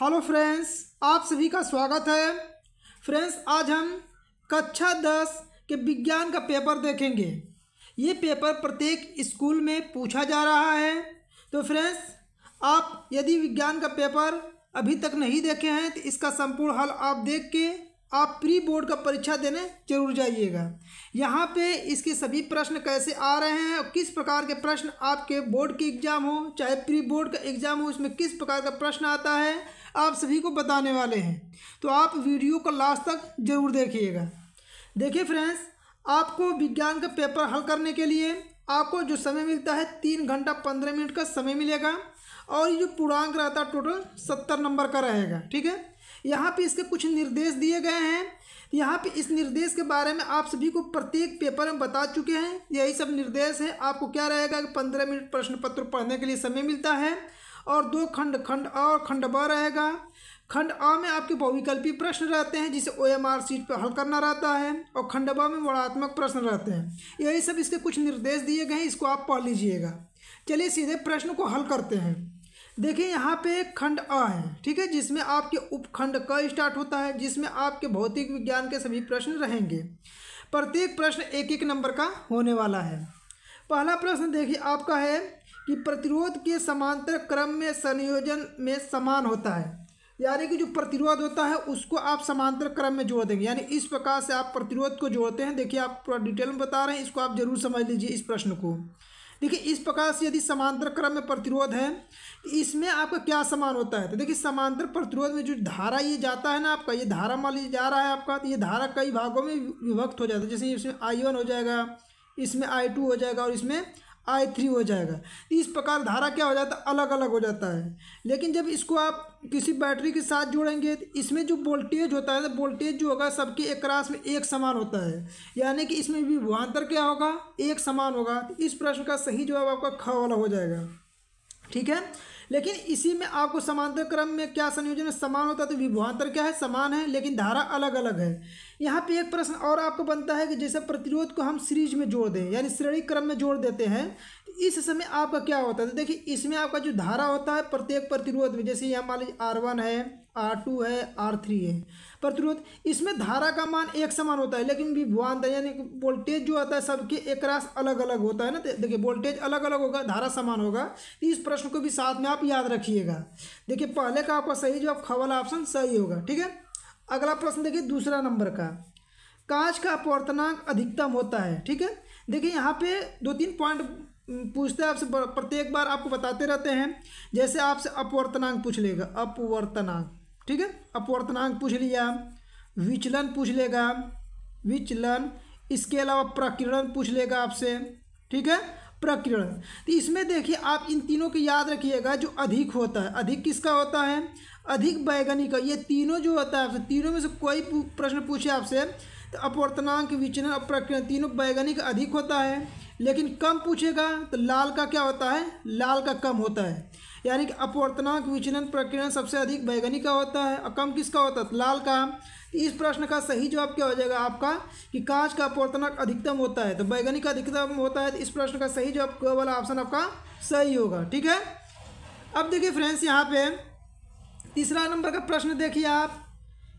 hello friends आप सभी का स्वागत है फ्रेंड्स आज हम कक्षा दस के विज्ञान का पेपर देखेंगे ये पेपर प्रत्येक स्कूल में पूछा जा रहा है तो फ्रेंड्स आप यदि विज्ञान का पेपर अभी तक नहीं देखे हैं तो इसका संपूर्ण हल आप देख के आप प्री बोर्ड का परीक्षा देने जरूर जाइएगा यहाँ पे इसके सभी प्रश्न कैसे आ रहे हैं और किस प्रकार के प्रश्न आपके बोर्ड के एग्ज़ाम हो चाहे प्री बोर्ड का एग्ज़ाम हो उसमें किस प्रकार का प्रश्न आता है आप सभी को बताने वाले हैं तो आप वीडियो को लास्ट तक जरूर देखिएगा देखिए फ्रेंड्स आपको विज्ञान का पेपर हल करने के लिए आपको जो समय मिलता है तीन घंटा पंद्रह मिनट का समय मिलेगा और ये जो पूर्णांक रहता है टोटल सत्तर नंबर का रहेगा ठीक है यहाँ पे इसके कुछ निर्देश दिए गए हैं यहाँ पे इस निर्देश के बारे में आप सभी को प्रत्येक पेपर में बता चुके हैं यही सब निर्देश है आपको क्या रहेगा कि पंद्रह मिनट प्रश्न पत्र पढ़ने के लिए समय मिलता है और दो खंड खंड अ और खंड ब रहेगा खंड अ में आपके बहुविकल्पी प्रश्न रहते हैं जिसे ओ एम आर सीट पर हल करना रहता है और खंड ब में वर्णात्मक प्रश्न रहते हैं यही सब इसके कुछ निर्देश दिए गए हैं इसको आप पढ़ लीजिएगा चलिए सीधे प्रश्न को हल करते हैं देखिए यहाँ पे खंड अ है ठीक है जिसमें आपके उपखंड क स्टार्ट होता है जिसमें आपके भौतिक विज्ञान के सभी प्रश्न रहेंगे प्रत्येक प्रश्न एक एक नंबर का होने वाला है पहला प्रश्न देखिए आपका है कि प्रतिरोध के समांतर क्रम में संयोजन में समान होता है यानी कि जो प्रतिरोध होता है उसको आप समांतर क्रम में जोड़ देंगे यानी इस प्रकार से आप प्रतिरोध को जोड़ते हैं देखिए आप पूरा डिटेल में बता रहे हैं इसको आप जरूर समझ लीजिए इस प्रश्न को देखिए इस प्रकार से यदि समांतर क्रम में प्रतिरोध है तो इसमें आपका क्या समान होता है तो देखिए समांतर प्रतिरोध में जो धारा ये जाता है ना आपका ये धारा मान लीजिए जा रहा है आपका तो ये धारा कई भागों में विभक्त हो जाता है जैसे इसमें आई वन हो जाएगा इसमें आई टू हो जाएगा और इसमें आई थ्री हो जाएगा इस प्रकार धारा क्या हो जाता है अलग अलग हो जाता है लेकिन जब इसको आप किसी बैटरी के साथ जोड़ेंगे तो इसमें जो वोल्टेज होता है तो वोल्टेज जो होगा सबके एक क्रास में एक समान होता है यानी कि इसमें विभवान्तर क्या होगा एक समान होगा तो इस प्रश्न का सही जवाब आपका ख वाला हो जाएगा ठीक है लेकिन इसी में आपको समांतर क्रम में क्या संयोजन समान होता है तो विभवान्तर क्या है समान है लेकिन धारा अलग अलग है यहाँ पे एक प्रश्न और आपको बनता है कि जैसे प्रतिरोध को हम सीरीज में जोड़ दें यानी श्रेणी क्रम में जोड़ देते हैं तो इस समय आपका क्या होता है तो देखिए इसमें आपका जो धारा होता है प्रत्येक प्रतिरोध में जैसे यहाँ मान लीजिए आर वन है आर टू है आर थ्री है प्रतिरोध इसमें धारा का मान एक समान होता है लेकिन विभवान्तर यानी वोल्टेज जो आता है सबके एक रास अलग अलग होता है ना तो देखिए वोल्टेज अलग अलग होगा धारा समान होगा इस प्रश्न को भी साथ में आप याद रखिएगा देखिए पहले का आपका सही जो आप खबर ऑप्शन सही होगा ठीक है अगला प्रश्न देखिए दूसरा नंबर का कांच का अपवर्तनांक अधिकतम होता है ठीक है देखिए यहाँ पे दो तीन पॉइंट पूछते हैं आपसे प्रत्येक बार आपको बताते रहते हैं जैसे आपसे अपवर्तनांक पूछ लेगा अपवर्तनांक ठीक है अपवर्तनांक पूछ लिया विचलन पूछ लेगा विचलन इसके अलावा प्रकीर्णन पूछ लेगा आपसे ठीक है प्रकीर्ण तो इसमें देखिए आप इन तीनों के याद रखिएगा जो अधिक होता है अधिक किसका होता है अधिक बैगनी का ये तीनों जो होता है तीनों में से कोई प्रश्न पूछे आपसे तो अपवर्तनांक विचलन अपप्रक्रिया तीनों वैज्ञानिक अधिक होता है लेकिन कम पूछेगा तो लाल का क्या होता है लाल का कम होता है यानी कि अपवर्तनांक विचलन प्रक्रिया सबसे अधिक बैगनी का होता है और कम किसका होता है लाल का तो इस प्रश्न का सही जवाब क्या हो जाएगा आपका कि कांच का अपवर्तनांक अधिकतम होता है तो बैगनी का अधिकतम होता है तो इस प्रश्न का सही जवाब वाला ऑप्शन आपका सही होगा ठीक है अब देखिए फ्रेंड्स यहाँ पे तीसरा नंबर का प्रश्न देखिए आप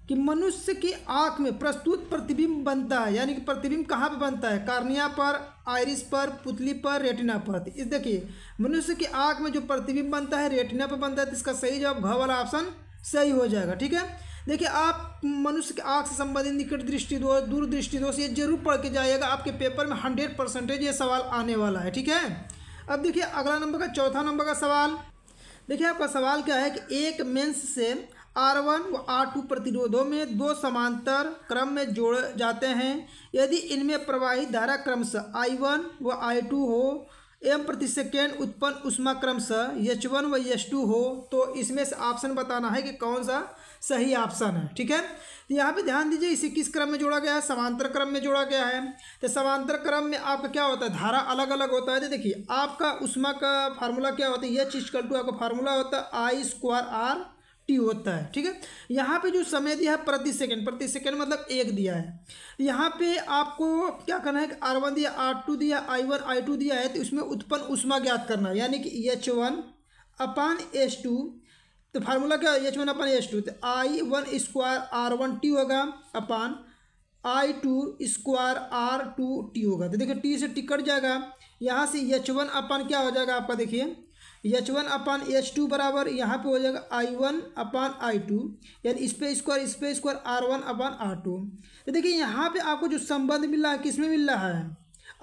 कि मनुष्य की आँख में प्रस्तुत प्रतिबिंब बनता है यानी कि प्रतिबिंब कहाँ पे बनता है कार्निया पर आयरिस पर पुतली पर रेटिना पर तो इस देखिए मनुष्य की आँख में जो प्रतिबिंब बनता है रेटिना पर बनता है तो इसका सही जवाब घ वाला ऑप्शन सही हो जाएगा ठीक है देखिए आप मनुष्य की आँख से संबंधित निकट दृष्टि दोष दूरदृष्टि दोष ये जरूर पढ़ के जाइएगा आपके पेपर में हंड्रेड परसेंटेज ये सवाल आने वाला है ठीक है अब देखिए अगला नंबर का चौथा नंबर का सवाल देखिए आपका सवाल क्या है कि एक मेंस से आर वन व आर टू प्रतिरोधों में दो समांतर क्रम में जोड़ जाते हैं यदि इनमें प्रवाहित धारा क्रमशः आई वन व आई टू हो एम प्रति सेकेंड उत्पन्न उष्मा क्रमशः यच वन व यच टू हो तो इसमें से ऑप्शन बताना है कि कौन सा सही ऑप्शन है ठीक है तो यहाँ पे ध्यान दीजिए इसे किस क्रम में जोड़ा गया है समांतर क्रम में जोड़ा गया है तो समांतर क्रम में आपका क्या होता है धारा अलग अलग होता है तो देखिए आपका उष्मा का फार्मूला क्या होता है यच इजकल टू आपका फार्मूला होता है आई स्क्वायर आर टी होता है ठीक है यहाँ पे जो समय दिया है प्रति सेकंड प्रति सेकंड मतलब एक दिया है यहाँ पे आपको क्या करना है कि आर वन दिया आर टू दिया आई वन आई टू दिया है तो इसमें उत्पन्न उष्मा ज्ञात करना है यानी कि H one upon H two तो फार्मूला क्या H one upon H two तो I one square R one T होगा upon I two square R two T होगा तो देखिए टी से टी कट जाएगा यहाँ से एच वन अपान क्या हो जाएगा आपका देखिए H one upon H two बराबर यहाँ पे हो जाएगा I one upon I two यानी स्पे स्क्वायर स्पे square R one upon R two देखिए यहाँ पे आपको जो संबंध मिल रहा है किसमें मिल रहा है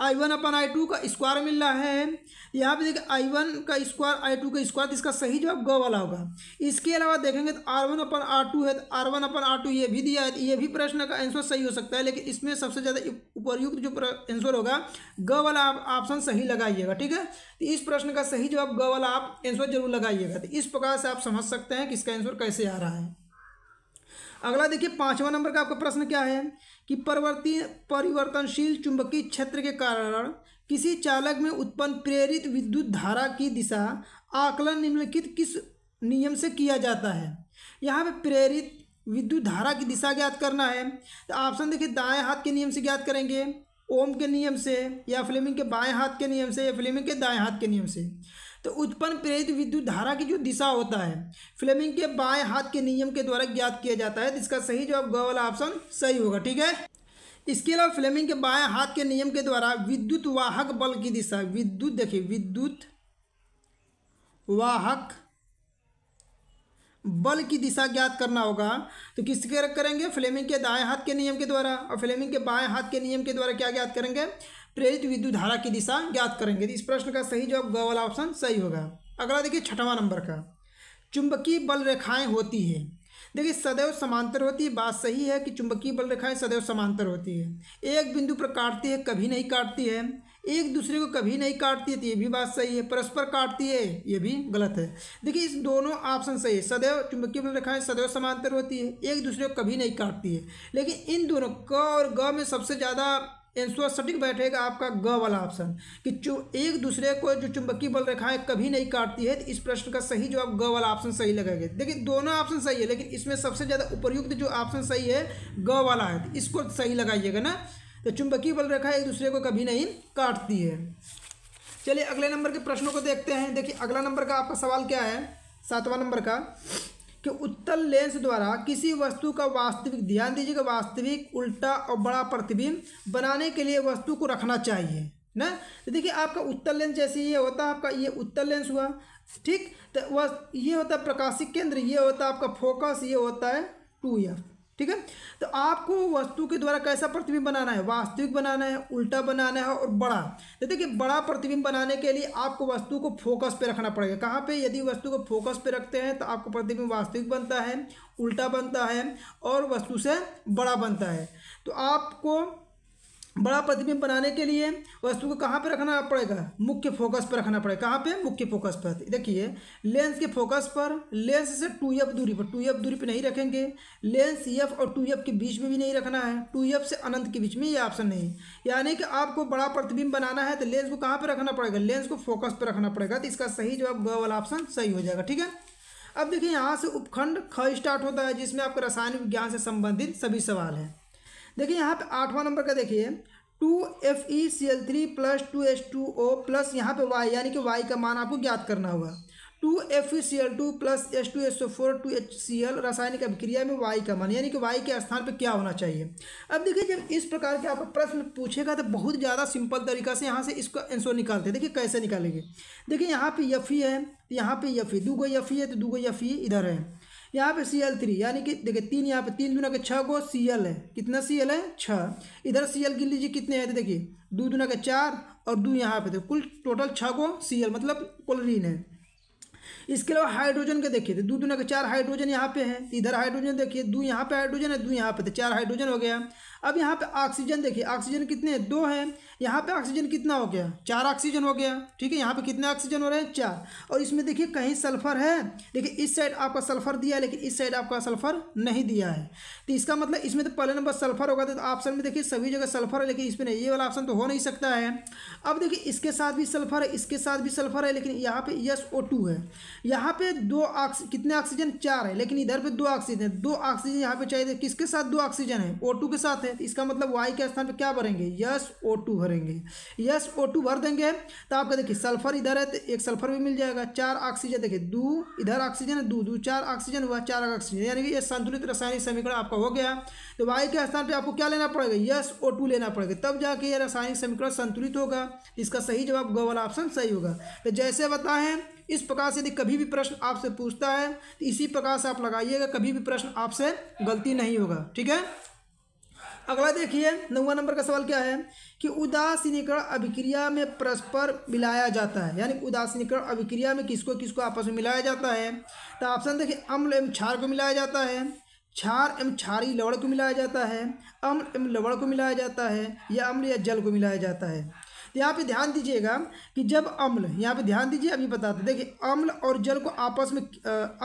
I one upon I two का स्क्वायर मिल रहा है यहाँ पे देखिए आई वन का स्क्वायर आई टू का स्क्वायर तो इसका सही जवाब ग वाला होगा इसके अलावा देखेंगे तो R one upon R two है तो R one upon R two ये भी दिया है तो ये भी प्रश्न का आंसर सही हो सकता है लेकिन इसमें सबसे ज़्यादा उपरयुक्त जो आंसर होगा ग वाला आप ऑप्शन सही लगाइएगा ठीक है तो इस प्रश्न का सही जवाब ग वाला आप आंसर जरूर लगाइएगा तो इस प्रकार से आप समझ सकते हैं कि इसका आंसर कैसे आ रहा है अगला देखिए पांचवा नंबर का आपका प्रश्न क्या है कि परिवर्ती परिवर्तनशील चुंबकीय क्षेत्र के कारण किसी चालक में उत्पन्न प्रेरित विद्युत धारा की दिशा आकलन निम्नलिखित किस नियम से किया जाता है यहाँ पे प्रेरित विद्युत धारा की दिशा ज्ञात करना है तो ऑप्शन देखिए दाएं हाथ के नियम से ज्ञात करेंगे ओम के नियम से या फ्लेमिंग के बाएं हाथ के नियम से या फ्लेमिंग के दाएं हाथ के नियम से तो उत्पन्न प्रेरित विद्युत धारा की जो दिशा होता है फ्लेमिंग के बाएं हाथ के नियम के द्वारा ज्ञात किया जाता है जिसका सही जवाब ग वाला ऑप्शन सही होगा ठीक है इसके अलावा फ्लेमिंग के बाएं हाथ के नियम के द्वारा विद्युत वाहक बल की दिशा विद्युत देखिए विद्युत वाहक बल की दिशा ज्ञात करना होगा तो किसके करेंगे फ्लेमिंग के दाएं हाथ के नियम के द्वारा और फ्लेमिंग के बाएं हाथ के नियम के द्वारा क्या ज्ञात करेंगे प्रेरित विद्युत धारा की दिशा ज्ञात करेंगे तो इस प्रश्न का सही जवाब ग वाला ऑप्शन सही होगा अगला देखिए छठवां नंबर का चुंबकीय बल रेखाएं होती है देखिए सदैव समांतर होती है बात सही है कि चुंबकीय बल रेखाएं सदैव समांतर होती है एक बिंदु पर काटती है कभी नहीं काटती है एक दूसरे को कभी नहीं काटती है तो ये भी बात सही है परस्पर काटती है ये भी गलत है देखिए इस दोनों ऑप्शन सही है सदैव चुंबकीय बल रेखाएं सदैव समांतर होती है एक दूसरे को कभी नहीं काटती है लेकिन इन दोनों क और ग में सबसे ज़्यादा आंसर सटीक बैठेगा आपका ग वाला ऑप्शन कि जो एक दूसरे को जो चुंबकीय बल रेखाएं कभी नहीं काटती है तो इस प्रश्न का सही जवाब ग वाला ऑप्शन सही लगेगा देखिए दोनों ऑप्शन सही है लेकिन इसमें सबसे ज़्यादा उपयुक्त जो ऑप्शन सही है ग वाला है तो इसको सही लगाइएगा ना तो चुंबकीय बल रेखा एक दूसरे को कभी नहीं काटती है चलिए अगले नंबर के प्रश्नों को देखते हैं देखिए अगला नंबर का आपका सवाल क्या है सातवां नंबर का कि उत्तल लेंस द्वारा किसी वस्तु का वास्तविक ध्यान दीजिएगा वास्तविक उल्टा और बड़ा प्रतिबिंब बनाने के लिए वस्तु को रखना चाहिए ना तो देखिए आपका उत्तर लेंस जैसे ये होता है आपका ये उत्तर लेंस हुआ ठीक तो वह ये होता है प्रकाशिक केंद्र ये होता है आपका फोकस ये होता है टू एफ ठीक है तो आपको वस्तु के द्वारा कैसा प्रतिबिंब बनाना है वास्तविक बनाना है उल्टा बनाना है और बड़ा तो देखिए बड़ा प्रतिबिंब बनाने के लिए आपको वस्तु को फोकस पे रखना पड़ेगा कहाँ पे यदि वस्तु को फोकस पे रखते हैं तो आपको प्रतिबिंब वास्तविक बनता है उल्टा बनता है और वस्तु से बड़ा बनता है तो आपको बड़ा प्रतिबिंब बनाने के लिए वस्तु को कहाँ पर रखना पड़ेगा मुख्य फोकस पर रखना पड़ेगा कहाँ पे मुख्य फोकस पर देखिए लेंस के फोकस पर लेंस से टू एफ दूरी पर टू एफ दूरी पर नहीं रखेंगे लेंस एफ और टू एफ के बीच में भी नहीं रखना है टू एफ से अनंत के बीच में ये ऑप्शन नहीं यानी कि आपको बड़ा प्रतिबिंब बनाना है तो लेंस को कहाँ पर रखना पड़ेगा लेंस को फोकस पर रखना पड़ेगा तो इसका सही जवाब ग वाला ऑप्शन सही हो जाएगा ठीक है अब देखिए यहाँ से उपखंड ख स्टार्ट होता है जिसमें आपका रासायनिक विज्ञान से संबंधित सभी सवाल हैं देखिए यहाँ पे आठवां नंबर का देखिए two F E C L three plus two H two O plus यहाँ पे वाई यानी कि वाई का मान आपको ज्ञात करना होगा two F E C L two plus H two H O four two H C L रासायनिक अभिक्रिया में वाई का मान यानी कि वाई के स्थान पे क्या होना चाहिए अब देखिए जब इस प्रकार के आपको प्रश्न पूछेगा तो बहुत ज़्यादा सिंपल तरीका से यहाँ से इसको आंसर निकालते हैं देखिए कैसे निकालेंगे देखिए यहाँ पे यफ़ी है यहाँ पे यफ़ी दो दू गो यफी है तो दू गो यफी इधर है यहाँ पे सी एल थ्री यानी कि देखिए तीन यहाँ पे तीन दुना के छः को सी एल है कितना सी एल है छः इधर सी एल गिन लीजिए कितने आए थे तो देखिए दो दुना के चार और दो यहाँ पे थे तो कुल टोटल छः को सी एल मतलब कोलरीन है इसके अलावा हाइड्रोजन के देखिए तो दो दुनिया के चार हाइड्रोजन यहाँ पे है तो इधर हाइड्रोजन देखिए दो यहाँ पे हाइड्रोजन है दो यहाँ पे तो चार हाइड्रोजन हो गया अब यहाँ पे ऑक्सीजन देखिए ऑक्सीजन कितने है दो है यहाँ पे ऑक्सीजन कितना हो गया चार ऑक्सीजन हो गया ठीक है यहाँ पे कितने ऑक्सीजन हो रहे हैं चार और इसमें देखिए कहीं सल्फर है देखिए इस साइड आपका सल्फर दिया है लेकिन इस साइड आपका सल्फर नहीं दिया है तो इसका मतलब इसमें तो पहले नंबर सल्फर होगा तो ऑप्शन में देखिए सभी जगह सल्फर है लेकिन इसमें ये वाला ऑप्शन तो हो नहीं सकता है अब देखिए इसके साथ भी सल्फर है इसके साथ भी सल्फर है लेकिन यहाँ पे यस है यहाँ पे दो ऑक्सी कितने ऑक्सीजन चार है लेकिन इधर पे दो ऑक्सीजन है दो ऑक्सीजन यहाँ पे चाहिए किसके साथ दो ऑक्सीजन है ओ के साथ है इसका मतलब वाई के स्थान पर क्या भरेंगे यस ओ भरेंगे यस ओ भर देंगे तो आपका देखिए सल्फर इधर है तो एक सल्फर भी मिल जाएगा चार ऑक्सीजन देखिए दो इधर ऑक्सीजन है दो दो चार ऑक्सीजन हुआ चार ऑक्सीजन यानी कि यह संतुलित रासायनिक समीकरण आपका हो गया तो वाई के स्थान पे आपको क्या लेना पड़ेगा यस ओ टू लेना पड़ेगा तब जाके ये रासायनिक समीकरण संतुलित होगा इसका सही जवाब ग वाला ऑप्शन सही होगा तो जैसे बताएं इस प्रकार से यदि कभी भी प्रश्न आपसे पूछता है तो इसी प्रकार से आप लगाइएगा कभी भी प्रश्न आपसे गलती नहीं होगा ठीक है अगला देखिए नौवा नंबर का सवाल क्या है कि उदासीनीकरण अभिक्रिया में परस्पर मिलाया जाता है यानी उदासीनीकरण अभिक्रिया में किसको किसको आपस में मिलाया जाता है तो ऑप्शन देखिए अम्ल एवं क्षार को मिलाया जाता है क्षार एवं क्षारी लवण को मिलाया जाता है अम्ल एवं लवण को मिलाया जाता है या अम्ल या जल को मिलाया जाता है तो यहाँ पे ध्यान दीजिएगा कि जब अम्ल यहाँ पे ध्यान दीजिए अभी बताते देखिए अम्ल और जल को आपस में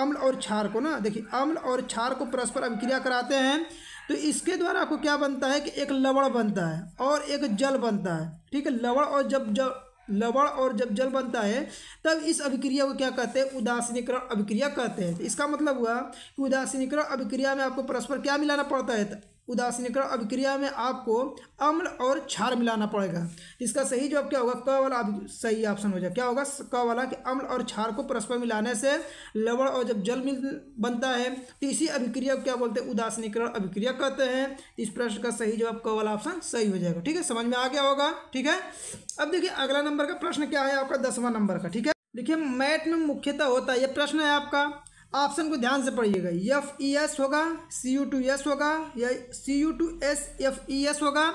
अम्ल और क्षार को ना देखिए अम्ल और क्षार को परस्पर अभिक्रिया कराते हैं तो इसके द्वारा आपको क्या बनता है कि एक लवण बनता है और एक जल बनता है ठीक है लवण और जब जब लवण और जब जल बनता है तब इस अभिक्रिया को क्या कहते हैं उदासीनीकरण अभिक्रिया कहते हैं तो इसका मतलब हुआ कि उदासीनीकरण अभिक्रिया में आपको परस्पर क्या मिलाना पड़ता है तो उदासीनीकरण अभिक्रिया में आपको अम्ल और क्षार मिलाना पड़ेगा इसका सही जवाब क्या होगा क वाला सही ऑप्शन हो जाए क्या होगा क वाला कि अम्ल और क्षार को परस्पर मिलाने से लवण और जब जल मिल बनता है तो इसी अभिक्रिया को क्या बोलते हैं उदासीनीकरण अभिक्रिया कहते हैं इस प्रश्न का सही जवाब क वाला ऑप्शन सही हो जाएगा ठीक है समझ में आ गया होगा ठीक है अब देखिए अगला नंबर का प्रश्न क्या है आपका दसवां नंबर का ठीक है देखिए मैथ में मुख्यतः होता है ये प्रश्न है आपका ऑप्शन को ध्यान से पढ़िएगा एफ ई एस होगा सी यू टू एस होगा या C U two S F E S होगा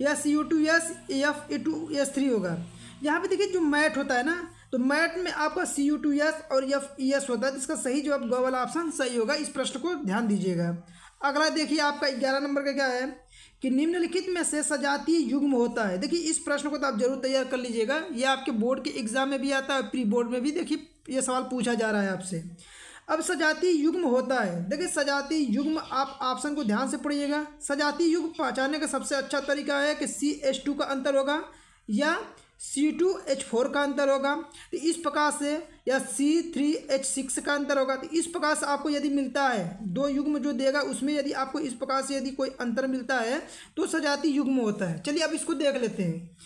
या C U two S F E two S three होगा यहाँ पे देखिए जो मैट होता है ना तो मैट में आपका सी यू टू एस और एफ ई एस होता है जिसका तो सही जवाब गौ वाला ऑप्शन सही होगा इस प्रश्न को ध्यान दीजिएगा अगला देखिए आपका ग्यारह नंबर का क्या है कि निम्नलिखित में से सजातीय युग्म होता है देखिए इस प्रश्न को तो आप जरूर तैयार कर लीजिएगा ये आपके बोर्ड के एग्जाम में भी आता है प्री बोर्ड में भी देखिए ये सवाल पूछा जा रहा है आपसे अब सजाती युग्म होता है देखिए सजाती युग्म आप ऑप्शन को ध्यान से पढ़िएगा सजाती युग्म पहचानने का सबसे अच्छा तरीका है कि सी एच टू का अंतर होगा या सी टू एच फोर का अंतर होगा तो इस प्रकार से या सी थ्री एच सिक्स का अंतर होगा तो इस प्रकार से आपको यदि मिलता है दो युग्म जो देगा उसमें यदि आपको इस प्रकार से यदि कोई अंतर मिलता है तो सजाती युग्म होता है चलिए अब इसको देख लेते हैं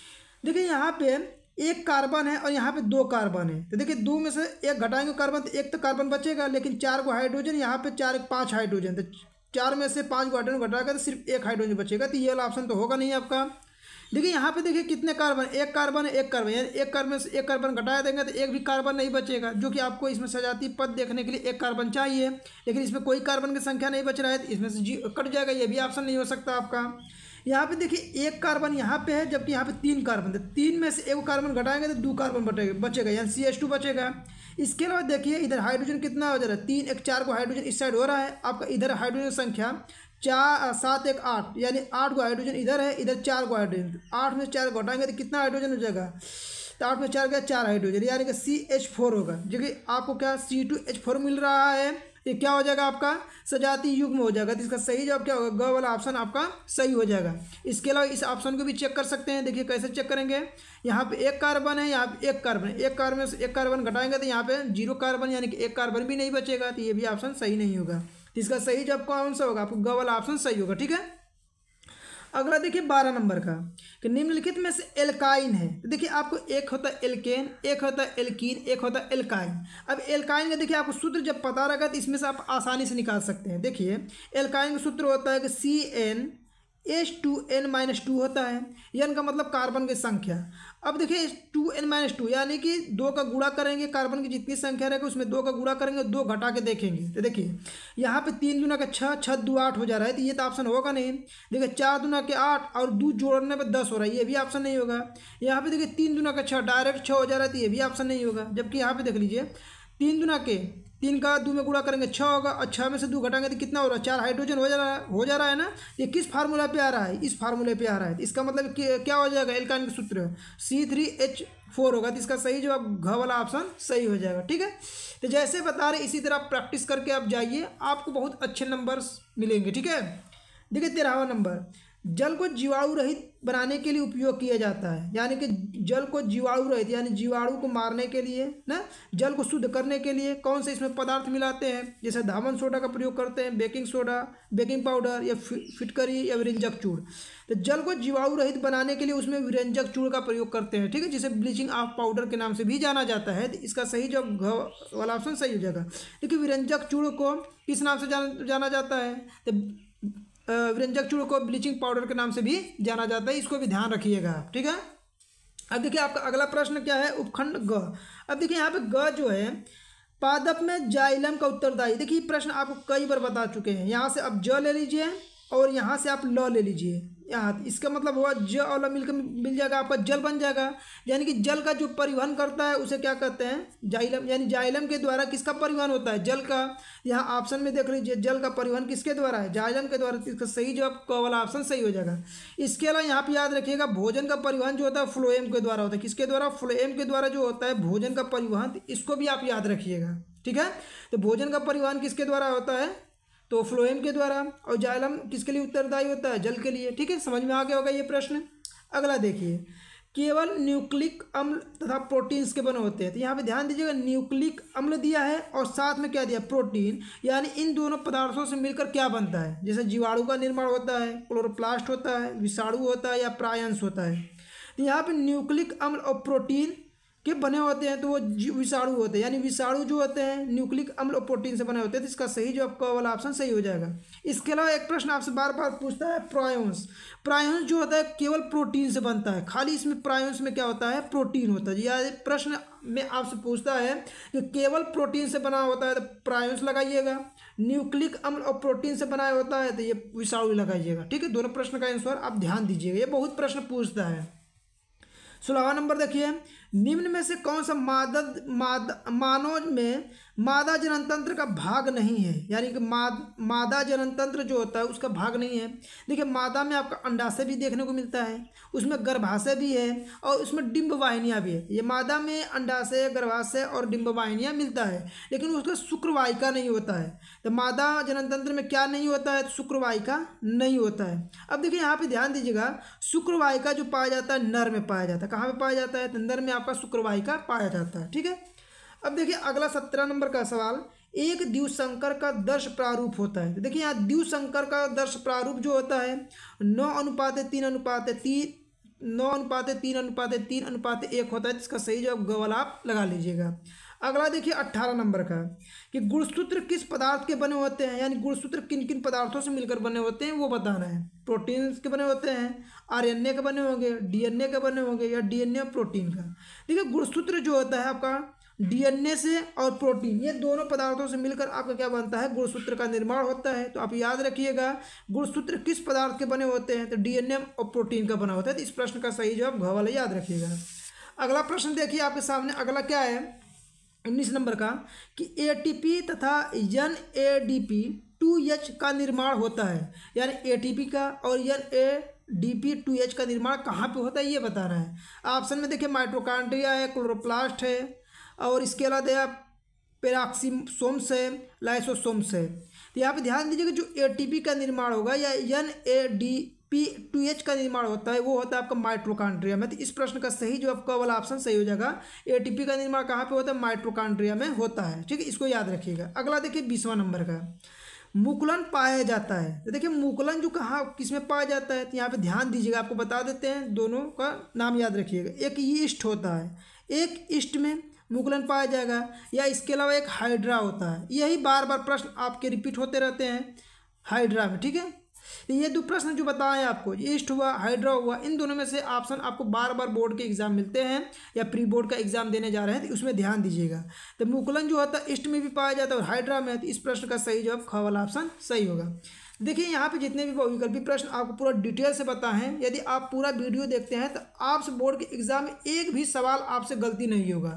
देखिए यहाँ पर एक कार्बन है और यहाँ पे दो कार्बन है तो देखिए दो में से एक घटाएंगे कार्बन तो एक तो कार्बन बचेगा लेकिन चार को हाइड्रोजन यहाँ पे चार पाँच हाइड्रोजन तो चार में से पाँच को हाइड्रोजन घटाएगा तो सिर्फ एक हाइड्रोजन बचेगा तो ये वाला ऑप्शन तो होगा नहीं आपका देखिए यहाँ पे देखिए कितने कार्बन एक कार्बन एक कार्बन यानी एक कार्बन से एक कार्बन घटाया देंगे तो एक भी कार्बन नहीं बचेगा जो कि आपको इसमें सजाती पद देखने के लिए एक कार्बन चाहिए लेकिन इसमें कोई कार्बन की संख्या नहीं बच रहा है तो इसमें से जी कट जाएगा ये भी ऑप्शन नहीं हो सकता आपका यहाँ पे देखिए एक कार्बन यहाँ पे है जबकि यहाँ पे तीन कार्बन थे तीन में से एक कार्बन घटाएंगे तो दो कार्बन बटेगा बचेगा यानी सी एच टू बचेगा इसके अलावा देखिए इधर हाइड्रोजन कितना हो जा रहा है तीन एक चार को हाइड्रोजन इस साइड हो रहा है आपका इधर हाइड्रोजन संख्या चार सात एक आठ यानी आठ को हाइड्रोजन इधर है इधर चार को हाइड्रोजन आठ में चार घटाएंगे तो कितना हाइड्रोजन हो जाएगा तो आठ में चार गया चार हाइड्रोजन यानी कि सी एच फोर होगा जो कि आपको क्या सी टू एच फोर मिल रहा है ये क्या हो जाएगा आपका सजाती युग्म हो जाएगा तो इसका सही जवाब क्या होगा ग वाला ऑप्शन आपका सही हो जाएगा इसके अलावा इस ऑप्शन को भी चेक कर सकते हैं देखिए कैसे चेक करेंगे यहाँ पे एक कार्बन है यहाँ पे एक कार्बन एक कार्बन से एक कार्बन घटाएंगे तो यहाँ पे जीरो कार्बन यानी कि एक कार्बन भी नहीं बचेगा तो ये भी ऑप्शन सही नहीं होगा तो इसका सही जवाब कौन सा होगा आपको ग वाला ऑप्शन सही होगा ठीक है अगला देखिए बारह नंबर का कि निम्नलिखित में से एल्काइन है तो देखिए आपको एक होता है एल्केन एक होता है एल्कीन एक होता है एल्काइन अब एल्काइन का देखिए आपको सूत्र जब पता रहेगा तो इसमें से आप आसानी से निकाल सकते हैं देखिए एल्काइन का सूत्र होता है कि C N H two N minus two होता है यन का मतलब कार्बन की संख्या अब देखिए टू एन माइनस टू यानी कि दो का गुड़ा करेंगे कार्बन की जितनी संख्या रहेगी उसमें दो का गुड़ा करेंगे दो घटा के देखेंगे तो देखिए यहाँ पे तीन दुना का छः छः दो आठ हो जा रहा है तो ये तो ऑप्शन होगा नहीं देखिए चार दुना के आठ और दो जोड़ने पर दस हो रहा है ये भी ऑप्शन नहीं होगा यहाँ पे देखिए तीन दुना का छः डायरेक्ट छः हो जा रहा है तो ये भी ऑप्शन नहीं होगा जबकि यहाँ पर देख लीजिए तीन दुना के तीन का दो में गुड़ा करेंगे छः होगा और छः में से दो घटाएंगे तो कितना हो रहा है चार हाइड्रोजन हो जा रहा है हो जा रहा है ना ये किस फार्मूला पे आ रहा है इस फार्मूले पे आ रहा है तो इसका मतलब क्या हो जाएगा एल्कान का सूत्र सी थ्री एच फोर होगा तो इसका सही जवाब घ वाला ऑप्शन सही हो जाएगा ठीक है तो जैसे बता रहे इसी तरह प्रैक्टिस करके आप जाइए आपको बहुत अच्छे नंबर मिलेंगे ठीक है देखिए तेरहवा नंबर जल को जीवाणु रहित बनाने के लिए उपयोग किया जाता है यानी कि जल को जीवाणु रहित यानी जीवाणु को मारने के लिए ना जल को शुद्ध करने के लिए कौन से इसमें पदार्थ मिलाते हैं जैसे धामन सोडा का प्रयोग करते हैं बेकिंग सोडा बेकिंग पाउडर या फिटकरी या विरंजक चूड़ तो जल को जीवाणु रहित बनाने के लिए उसमें विरंजक चूड़ का प्रयोग करते हैं ठीक है जिसे ब्लीचिंग ऑफ पाउडर के नाम से भी जाना जाता है इसका सही जो वाला ऑप्शन सही हो जाएगा देखिए विरंजक चूड़ को किस नाम से जाना जाता है तो व्यंजक चूर्ण को ब्लीचिंग पाउडर के नाम से भी जाना जाता है इसको भी ध्यान रखिएगा ठीक है अब देखिए आपका अगला प्रश्न क्या है उपखंड ग अब देखिए यहाँ पे ग जो है पादप में जाइलम का उत्तरदायी देखिए प्रश्न आपको कई बार बता चुके हैं यहाँ से आप ज ले लीजिए और यहाँ से आप ल ले लीजिए यहाँ इसका मतलब हुआ ज और मिलकर मिल जाएगा आपका जल बन जाएगा यानी कि जल का जो परिवहन करता है उसे क्या कहते हैं जाइलम यानी जाइलम के द्वारा किसका परिवहन होता है जल का यहाँ ऑप्शन में देख लीजिए जल का परिवहन किसके द्वारा है जाइलम के द्वारा इसका सही जवाब क वाला ऑप्शन सही हो जाएगा इसके अलावा यहाँ पर याद रखिएगा भोजन का परिवहन जो होता है फ्लोएम के द्वारा होता है किसके द्वारा फ्लोएम के द्वारा जो होता है भोजन का परिवहन इसको भी आप याद रखिएगा ठीक है तो भोजन का परिवहन किसके द्वारा होता है तो फ्लोएम के द्वारा और जालम किसके लिए उत्तरदायी होता है जल के लिए ठीक है समझ में आ गया होगा ये प्रश्न अगला देखिए केवल न्यूक्लिक अम्ल तथा प्रोटीन्स के बने होते हैं तो यहाँ पे ध्यान दीजिएगा न्यूक्लिक अम्ल दिया है और साथ में क्या दिया प्रोटीन यानी इन दोनों पदार्थों से मिलकर क्या बनता है जैसे जीवाणु का निर्माण होता है क्लोरोप्लास्ट होता है विषाणु होता है या प्रायंस होता है तो यहाँ पर न्यूक्लिक अम्ल और प्रोटीन के बने होते हैं तो वो विषाणु होते हैं यानी विषाणु जो होते हैं न्यूक्लिक अम्ल और प्रोटीन से बने होते हैं तो इसका सही जो आपका वाला ऑप्शन सही हो जाएगा इसके अलावा एक प्रश्न आपसे बार बार पूछता है प्रायोन्स प्रायोन्स जो होता है केवल प्रोटीन से बनता है खाली इसमें प्रायोन्स में क्या होता है प्रोटीन होता है या प्रश्न में आपसे पूछता है कि केवल प्रोटीन से बना होता है तो प्रायोन्स लगाइएगा न्यूक्लिक अम्ल और प्रोटीन से बनाया होता है तो ये विषाणु लगाइएगा ठीक है दोनों प्रश्न का आंसर आप ध्यान दीजिएगा ये बहुत प्रश्न पूछता है सोलहवा नंबर देखिए निम्न में से कौन सा मादद माद मानव में मादा जनन तंत्र का भाग नहीं है यानी कि माद मादा जनन तंत्र जो होता है उसका भाग नहीं है देखिए मादा में आपका अंडाशय भी देखने को मिलता है उसमें गर्भाशय भी है और उसमें डिम्ब वाहिनियाँ भी है ये मादा में अंडाशय गर्भाशय और डिम्ब वाहिनियाँ मिलता है लेकिन उसका शुक्रवाहिका नहीं होता है तो मादा जनन तंत्र में क्या नहीं होता है तो शुक्रवाहिका नहीं होता है अब देखिए यहाँ पर ध्यान दीजिएगा शुक्रवाहिका जो पाया जाता है नर में पाया जाता है कहाँ पर पाया जाता है तो नर में आपका शुक्रवाहिका पाया जाता है ठीक है अब देखिए अगला सत्रह नंबर का सवाल एक दिवशंकर का दर्श प्रारूप होता है तो देखिए यहाँ दिवशंकर का दर्श प्रारूप जो होता है नौ अनुपात तीन अनुपात तीन नौ अनुपात तीन अनुपात तीन अनुपात एक होता है जिसका सही जवाब गवल आप लगा लीजिएगा अगला देखिए अट्ठारह नंबर का कि गुणसूत्र किस पदार्थ के बने होते हैं यानी गुणसूत्र किन किन पदार्थों से मिलकर बने होते हैं वो बताना है प्रोटीन्स के बने होते हैं ए के बने होंगे ए के बने होंगे या ए प्रोटीन का देखिए गुणसूत्र जो होता है आपका डीएनए से और प्रोटीन ये दोनों पदार्थों से मिलकर आपका क्या बनता है गुणसूत्र का निर्माण होता है तो आप याद रखिएगा गुणसूत्र किस पदार्थ के बने होते हैं तो डीएनए और प्रोटीन का बना होता है तो इस प्रश्न का सही जवाब घ वाला याद रखिएगा अगला प्रश्न देखिए आपके सामने अगला क्या है उन्नीस नंबर का कि ए तथा एन ए टू एच का निर्माण होता है यानी ए का और N A D P two H का निर्माण कहाँ पे होता है ये बताना है ऑप्शन में देखिए माइट्रोकांड्रिया है क्लोरोप्लास्ट है और इसके अलावा पेराक्सीसोम्स है लाइसोसोम्स है तो यहाँ पे ध्यान दीजिएगा जो ए का निर्माण होगा या N A D P two H का निर्माण होता है वो होता है आपका माइट्रोकांड्रिया में तो इस प्रश्न का सही जो आपका वाला ऑप्शन सही हो जाएगा एटीपी का निर्माण कहाँ पे होता है माइट्रोकांड्रिया में होता है ठीक है इसको याद रखिएगा अगला देखिए बीसवा नंबर का मुकुलन पाया जाता है तो देखिए मुकुलन जो कहाँ किस में पाया जाता है तो यहाँ पर ध्यान दीजिएगा आपको बता देते हैं दोनों का नाम याद रखिएगा एक ईस्ट होता है एक ईस्ट में मुगलन पाया जाएगा या इसके अलावा एक हाइड्रा होता है यही बार बार प्रश्न आपके रिपीट होते रहते हैं हाइड्रा में ठीक है तो ये दो प्रश्न जो बताएं आपको ईस्ट हुआ हाइड्रा हुआ इन दोनों में से ऑप्शन आपको बार बार बोर्ड के एग्जाम मिलते हैं या प्री बोर्ड का एग्जाम देने जा रहे हैं तो उसमें ध्यान दीजिएगा तो मुकुलन जो होता है ईस्ट में भी पाया जाता है और हाइड्रा में तो इस प्रश्न का सही जवाब खवल ऑप्शन सही होगा देखिए यहाँ पे जितने भी वैकल्पिक प्रश्न आपको पूरा डिटेल से बताएं यदि आप पूरा वीडियो देखते हैं तो आपसे बोर्ड के एग्जाम में एक भी सवाल आपसे गलती नहीं होगा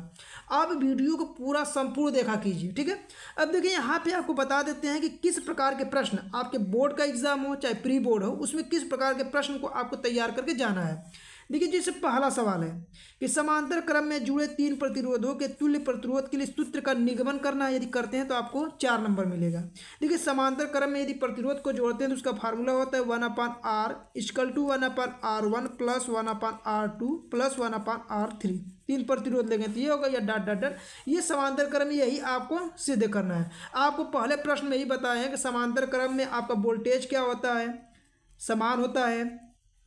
आप वीडियो को पूरा संपूर्ण देखा कीजिए ठीक है अब देखिए यहाँ पे आपको बता देते हैं कि किस प्रकार के प्रश्न आपके बोर्ड का एग्जाम हो चाहे प्री बोर्ड हो उसमें किस प्रकार के प्रश्न को आपको तैयार करके जाना है देखिए जैसे पहला सवाल है कि समांतर क्रम में जुड़े तीन प्रतिरोधों के तुल्य प्रतिरोध के लिए सूत्र का निगमन करना यदि करते हैं तो आपको चार नंबर मिलेगा देखिए समांतर क्रम में यदि प्रतिरोध को जोड़ते हैं तो उसका फार्मूला होता है one upon R equal to one upon R one plus one upon R two plus one upon R three तीन प्रतिरोध लेंगे तो ये होगा या डाट डाट डॉट ये समांतर क्रम यही आपको सिद्ध करना है आपको पहले प्रश्न में ही बताए हैं कि समांतर क्रम में आपका वोल्टेज क्या होता है समान होता है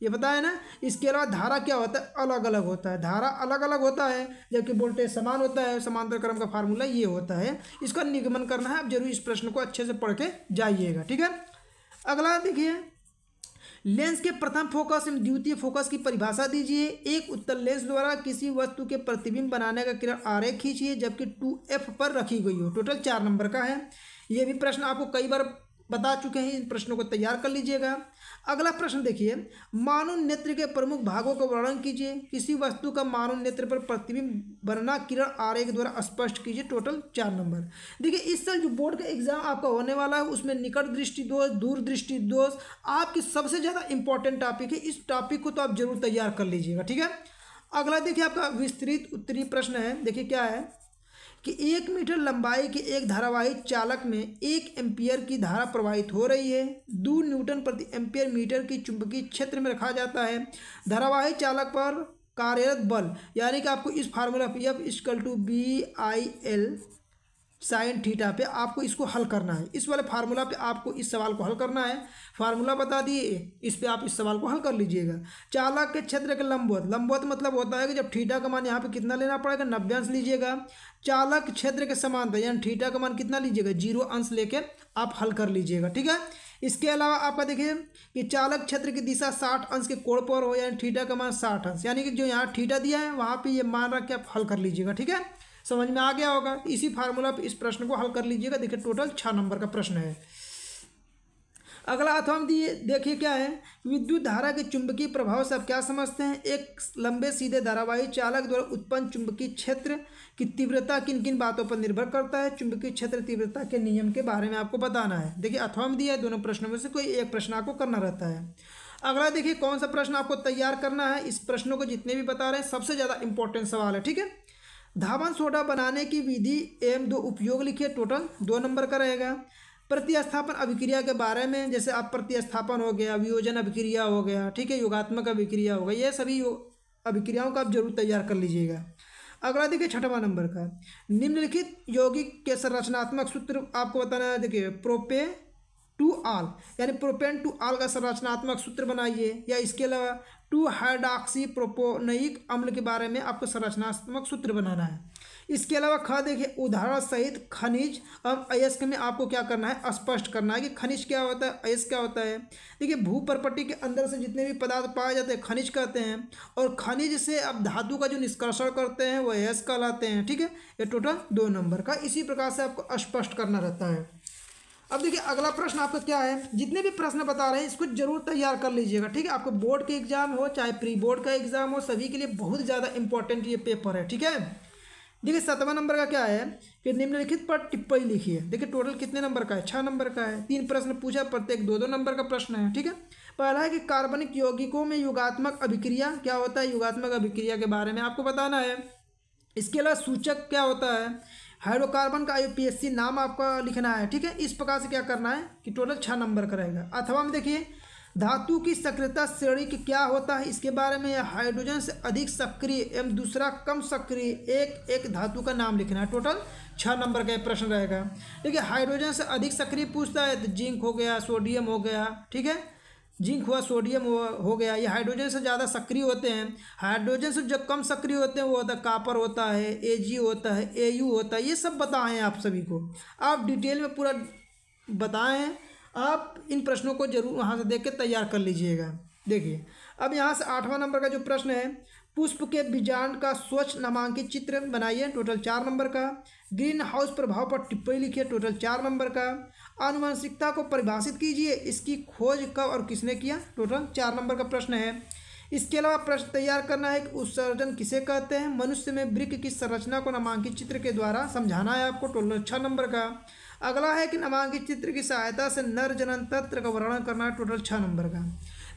ये पता है ना इसके अलावा धारा क्या होता है अलग अलग होता है धारा अलग अलग होता है जबकि वोल्टेज समान होता है समांतर क्रम का फार्मूला ये होता है इसका निगमन करना है आप जरूर इस प्रश्न को अच्छे से पढ़ के जाइएगा ठीक है अगला देखिए लेंस के प्रथम फोकस एवं द्वितीय फोकस की परिभाषा दीजिए एक उत्तल लेंस द्वारा किसी वस्तु के प्रतिबिंब बनाने का किरण ए खींचिए जबकि टू एफ पर रखी गई हो टोटल चार नंबर का है ये भी प्रश्न आपको कई बार बता चुके हैं इन प्रश्नों को तैयार कर लीजिएगा अगला प्रश्न देखिए मानव नेत्र के प्रमुख भागों का वर्णन कीजिए किसी वस्तु का मानव नेत्र पर प्रतिबिंब बनना किरण के द्वारा स्पष्ट कीजिए टोटल चार नंबर देखिए इस साल जो बोर्ड का एग्जाम आपका होने वाला है उसमें निकट दृष्टि दोष दूर दृष्टि दोष आपकी सबसे ज़्यादा इंपॉर्टेंट टॉपिक है इस टॉपिक को तो आप जरूर तैयार कर लीजिएगा ठीक है अगला देखिए आपका विस्तृत उत्तरी प्रश्न है देखिए क्या है कि एक मीटर लंबाई के एक धारावाहिक चालक में एक एम्पियर की धारा प्रवाहित हो रही है दो न्यूटन प्रति एम्पियर मीटर की चुंबकीय क्षेत्र में रखा जाता है धारावाहिक चालक पर कार्यरत बल यानी कि आपको इस formula P F equal to B I L sine theta पे आपको इसको हल करना है इस वाले फार्मूला पे आपको इस सवाल को हल करना है फार्मूला बता दिए इस पे आप इस सवाल को हल कर लीजिएगा चालक के क्षेत्र के लंबवत लंबवत मतलब होता है कि जब थीटा का मान यहाँ पे कितना लेना पड़ेगा नब्बे अंश लीजिएगा चालक क्षेत्र के समानता यानी थीटा का मान कितना लीजिएगा जीरो अंश लेके आप हल कर लीजिएगा ठीक है इसके अलावा आपका देखिए कि चालक क्षेत्र की दिशा साठ अंश के कोड़ पर हो यानी थीटा का मान साठ अंश यानी कि जो यहाँ थीटा दिया है वहाँ पर ये मान रख के आप हल कर लीजिएगा ठीक है समझ में आ गया होगा इसी फार्मूला पर इस प्रश्न को हल कर लीजिएगा देखिए टोटल छः नंबर का प्रश्न है अगला अथवा दिए देखिए क्या है विद्युत धारा के चुंबकीय प्रभाव से आप क्या समझते हैं एक लंबे सीधे धारावाही चालक द्वारा उत्पन्न चुंबकीय क्षेत्र की तीव्रता किन किन बातों पर निर्भर करता है चुंबकीय क्षेत्र तीव्रता के नियम के बारे में आपको बताना है देखिए अथवा दिया है दोनों प्रश्नों में से कोई एक प्रश्न आपको करना रहता है अगला देखिए कौन सा प्रश्न आपको तैयार करना है इस प्रश्नों को जितने भी बता रहे हैं सबसे ज़्यादा इंपॉर्टेंट सवाल है ठीक है धावन सोडा बनाने की विधि एवं दो उपयोग लिखिए टोटल दो नंबर का रहेगा प्रतिस्थापन अभिक्रिया के बारे में जैसे आप प्रतिस्थापन हो गया वियोजन अभिक्रिया हो गया ठीक है योगात्मक अभिक्रिया हो गया ये सभी अभिक्रियाओं का आप जरूर तैयार कर लीजिएगा अगला देखिए छठवां नंबर का निम्नलिखित यौगिक के संरचनात्मक सूत्र आपको बताना है देखिए प्रोपे टू आल यानी प्रोपेन टू आल का संरचनात्मक सूत्र बनाइए या इसके अलावा टू हाइड्रॉक्सी प्रोपोनिक अम्ल के बारे में आपको संरचनात्मक सूत्र बनाना है इसके अलावा ख देखिए उदाहरण सहित खनिज अब अयस्क में आपको क्या करना है स्पष्ट करना है कि खनिज क्या होता है अयस्क क्या होता है देखिए भू परपट्टी के अंदर से जितने भी पदार्थ पाए जाते हैं खनिज कहते हैं और खनिज से अब धातु का जो निष्कर्षण करते हैं वह अयस्क कहलाते हैं ठीक है ये टोटल दो नंबर का इसी प्रकार से आपको स्पष्ट करना रहता है अब देखिए अगला प्रश्न आपका क्या है जितने भी प्रश्न बता रहे हैं इसको जरूर तैयार कर लीजिएगा ठीक है आपको बोर्ड के एग्जाम हो चाहे प्री बोर्ड का एग्जाम हो सभी के लिए बहुत ज़्यादा इंपॉर्टेंट ये पेपर है ठीक है देखिए सतवा नंबर का क्या है कि निम्नलिखित पर टिप्पणी लिखिए देखिए टोटल कितने नंबर का है छः नंबर का है तीन प्रश्न पूछा प्रत्येक दो दो नंबर का प्रश्न है ठीक है पहला है कि कार्बनिक यौगिकों में युगात्मक अभिक्रिया क्या होता है युगात्मक अभिक्रिया के बारे में आपको बताना है इसके अलावा सूचक क्या होता है हाइड्रोकार्बन का आईयूपीएससी नाम आपका लिखना है ठीक है इस प्रकार से क्या करना है कि टोटल छः नंबर का रहेगा अथवा में देखिए धातु की सक्रियता श्रेणी क्या होता है इसके बारे में हाइड्रोजन से अधिक सक्रिय एवं दूसरा कम सक्रिय एक एक धातु का नाम लिखना है टोटल छः नंबर का प्रश्न रहेगा देखिए हाइड्रोजन से अधिक सक्रिय पूछता है तो जिंक हो गया सोडियम हो गया ठीक है जिंक हुआ सोडियम हुआ हो गया ये हाइड्रोजन से ज़्यादा सक्रिय होते हैं हाइड्रोजन से जो कम सक्रिय होते हैं वो होता है कापर होता है ए होता है ए होता है ये सब बताएं आप सभी को आप डिटेल में पूरा बताएं आप इन प्रश्नों को जरूर वहाँ से देख के तैयार कर लीजिएगा देखिए अब यहाँ से आठवां नंबर का जो प्रश्न है पुष्प के बीजाण का स्वच्छ नामांकित चित्र बनाइए टोटल चार नंबर का ग्रीन हाउस प्रभाव पर टिप्पणी लिखिए टोटल चार नंबर का आनुवंशिकता को परिभाषित कीजिए इसकी खोज कब और किसने किया टोटल चार नंबर का प्रश्न है इसके अलावा प्रश्न तैयार करना है कि उत्सर्जन किसे कहते हैं मनुष्य में वृक्ष की संरचना को नामांकित चित्र के द्वारा समझाना है आपको टोटल छः नंबर का अगला है कि नामांकित चित्र की सहायता से नर जनन तत्र का वर्णन करना है टोटल छः नंबर का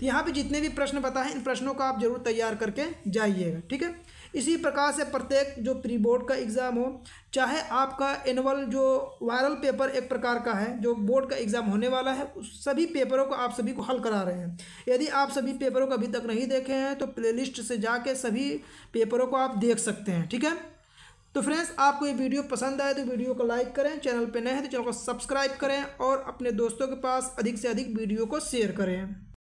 यहाँ पे जितने भी प्रश्न बताए इन प्रश्नों को आप जरूर तैयार करके जाइएगा ठीक है इसी प्रकार से प्रत्येक जो प्री बोर्ड का एग्ज़ाम हो चाहे आपका एनुअल जो वायरल पेपर एक प्रकार का है जो बोर्ड का एग्ज़ाम होने वाला है उस सभी पेपरों को आप सभी को हल करा रहे हैं यदि आप सभी पेपरों को अभी तक नहीं देखे हैं तो प्ले से जाके सभी पेपरों को आप देख सकते हैं ठीक है तो फ्रेंड्स आपको ये वीडियो पसंद आए तो वीडियो को लाइक करें चैनल पर नए हैं तो चैनल को सब्सक्राइब करें और अपने दोस्तों के पास अधिक से अधिक वीडियो को शेयर करें